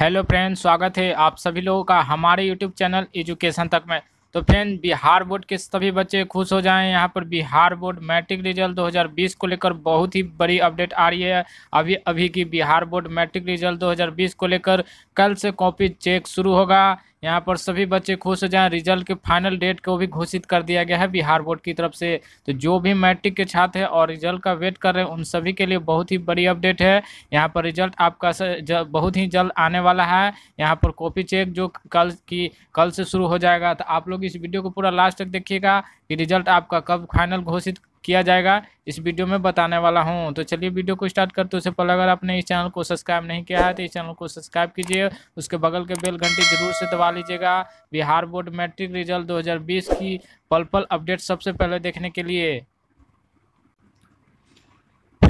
hello friend स्वागत है आप सभी लोगों का हमारे यूट्यूब चैनल एजुकेशन तक में तो फ्रेंड बिहार बोर्ड के सभी बच्चे खुश हो जाएं यहाँ पर बिहार बोर्ड मैट्रिक रिजल्ट 2020 को लेकर बहुत ही बड़ी अपडेट आ रही है अभी अभी की बिहार बोर्ड मैट्रिक रिजल्ट 2020 को लेकर कल से कॉपी चेक शुरू होगा यहाँ पर सभी बच्चे खुश हो जाएं रिजल्ट के फाइनल डेट को भी घोषित कर दिया गया है बिहार बोर्ड की तरफ से तो जो भी मैट्रिक के छात्र हैं और रिजल्ट का वेट कर रहे हैं उन सभी के लिए बहुत ही बड़ी अपडेट है यहाँ पर रिजल्ट आपका बहुत ही जल्द आने वाला है यहाँ पर कॉपी चेक जो कल की कल से शुरू हो जाएगा तो आप लोग इस वीडियो को पूरा लास्ट तक देखिएगा कि रिजल्ट आपका कब फाइनल घोषित किया जाएगा इस वीडियो में बताने वाला हूँ तो चलिए वीडियो को स्टार्ट करते उससे पहले अगर आपने इस चैनल को सब्सक्राइब नहीं किया है तो इस चैनल को सब्सक्राइब कीजिए उसके बगल के बेल घंटी जरूर से दबा लीजिएगा बिहार बोर्ड मैट्रिक रिजल्ट 2020 की पल पल अपडेट सबसे पहले देखने के लिए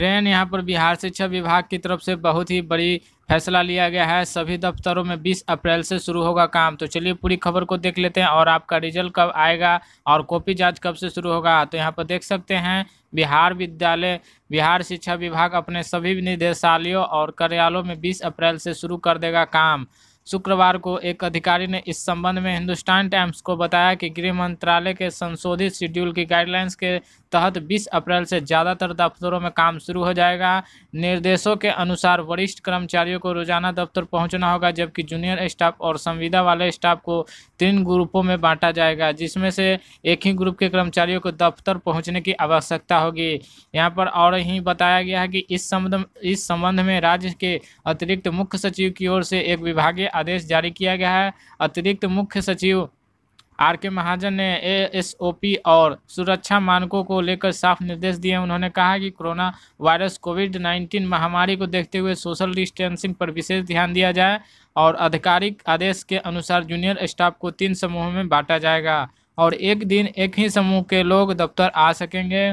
ट्रेन यहाँ पर बिहार शिक्षा विभाग की तरफ से बहुत ही बड़ी फैसला लिया गया है सभी दफ्तरों में 20 अप्रैल से शुरू होगा काम तो चलिए पूरी खबर को देख लेते हैं और आपका रिजल्ट कब आएगा और कॉपी जांच कब से शुरू होगा तो यहाँ पर देख सकते हैं बिहार विद्यालय बिहार शिक्षा विभाग अपने सभी निदेशालयों और कार्यालयों में 20 अप्रैल से शुरू कर देगा काम शुक्रवार को एक अधिकारी ने इस संबंध में हिंदुस्तान टाइम्स को बताया कि गृह मंत्रालय के संशोधित शेड्यूल की गाइडलाइंस के तहत 20 अप्रैल से ज़्यादातर दफ्तरों में काम शुरू हो जाएगा निर्देशों के अनुसार वरिष्ठ कर्मचारियों को रोजाना दफ्तर पहुंचना होगा जबकि जूनियर स्टाफ और संविदा वाले स्टाफ को तीन ग्रुपों में बांटा जाएगा जिसमें से एक ही ग्रुप के कर्मचारियों को दफ्तर पहुँचने की आवश्यकता होगी यहाँ पर और ही बताया गया है कि इस संबंध इस संबंध में राज्य के अतिरिक्त मुख्य सचिव की ओर से एक विभागीय आदेश जारी किया गया है अतिरिक्त मुख्य सचिव आर के महाजन ने एएसओपी और सुरक्षा मानकों को लेकर साफ निर्देश दिए उन्होंने कहा कि कोरोना वायरस कोविड 19 महामारी को देखते हुए सोशल डिस्टेंसिंग पर विशेष ध्यान दिया जाए और आधिकारिक आदेश के अनुसार जूनियर स्टाफ को तीन समूहों में बांटा जाएगा और एक दिन एक ही समूह के लोग दफ्तर आ सकेंगे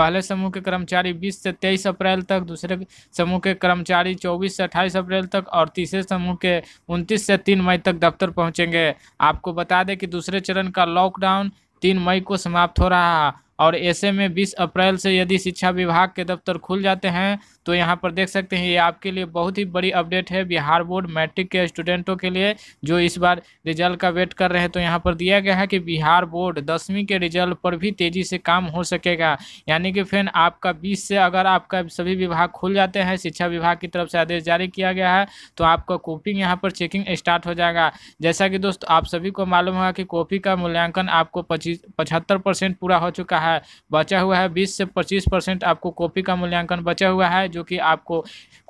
पहले समूह के कर्मचारी 20 से 23 अप्रैल तक दूसरे समूह के कर्मचारी 24 से 28 अप्रैल तक और तीसरे समूह के 29 से 3 मई तक दफ्तर पहुंचेंगे आपको बता दें कि दूसरे चरण का लॉकडाउन तीन मई को समाप्त हो रहा है और ऐसे में 20 अप्रैल से यदि शिक्षा विभाग के दफ्तर खुल जाते हैं तो यहाँ पर देख सकते हैं ये आपके लिए बहुत ही बड़ी अपडेट है बिहार बोर्ड मैट्रिक के स्टूडेंटों के लिए जो इस बार रिजल्ट का वेट कर रहे हैं तो यहाँ पर दिया गया है कि बिहार बोर्ड दसवीं के रिजल्ट पर भी तेज़ी से काम हो सकेगा यानी कि फिर आपका बीस से अगर आपका सभी विभाग खुल जाते हैं शिक्षा विभाग की तरफ से आदेश जारी किया गया है तो आपका कॉपिंग यहाँ पर चेकिंग स्टार्ट हो जाएगा जैसा कि दोस्तों आप सभी को मालूम होगा कि कॉपी का मूल्यांकन आपको पचीस पचहत्तर परसेंट पूरा हो चुका है है बचा हुआ है बीस से पच्चीस परसेंट आपको कॉपी का मूल्यांकन बचा हुआ है जो कि आपको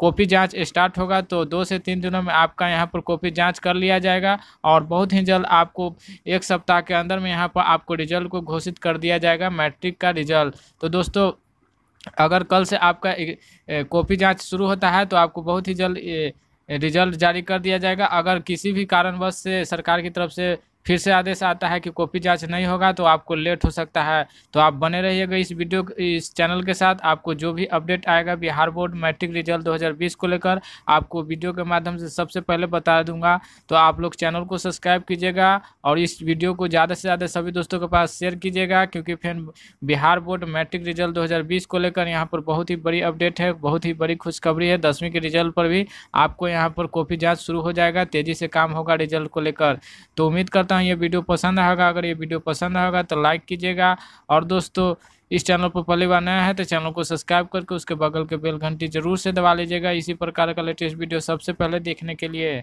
कॉपी जाँच स्टार्ट होगा तो दो से तीन दिनों में आपका यहाँ पर कॉपी जाँच कर लिया जाएगा और बहुत ही जल्द आपको एक सप्ताह के अंदर में यहाँ पर आपको रिजल्ट को घोषित कर दिया जाएगा मैट्रिक का रिजल्ट तो दोस्तों अगर कल से आपका कॉपी जांच शुरू होता है तो आपको बहुत ही जल्द रिजल्ट जारी कर दिया जाएगा अगर किसी भी कारणवश से सरकार की तरफ से फिर से आदेश आता है कि कॉपी जांच नहीं होगा तो आपको लेट हो सकता है तो आप बने रहिएगा इस वीडियो इस चैनल के साथ आपको जो भी अपडेट आएगा बिहार बोर्ड मैट्रिक रिजल्ट 2020 को लेकर आपको वीडियो के माध्यम से सबसे पहले बता दूंगा तो आप लोग चैनल को सब्सक्राइब कीजिएगा और इस वीडियो को ज़्यादा से ज़्यादा सभी दोस्तों के पास शेयर कीजिएगा क्योंकि फिर बिहार बोर्ड मैट्रिक रिजल्ट दो को लेकर यहाँ पर बहुत ही बड़ी अपडेट है बहुत ही बड़ी खुशखबरी है दसवीं के रिजल्ट पर भी आपको यहाँ पर कॉपी जाँच शुरू हो जाएगा तेज़ी से काम होगा रिजल्ट को लेकर तो उम्मीद करता चाहता हूँ ये वीडियो पसंद आएगा अगर ये वीडियो पसंद आएगा तो लाइक कीजिएगा और दोस्तों इस चैनल पर पहली बार नया है तो चैनल को सब्सक्राइब करके उसके बगल के बेल घंटी जरूर से दबा लीजिएगा इसी प्रकार का लेटेस्ट वीडियो सबसे पहले देखने के लिए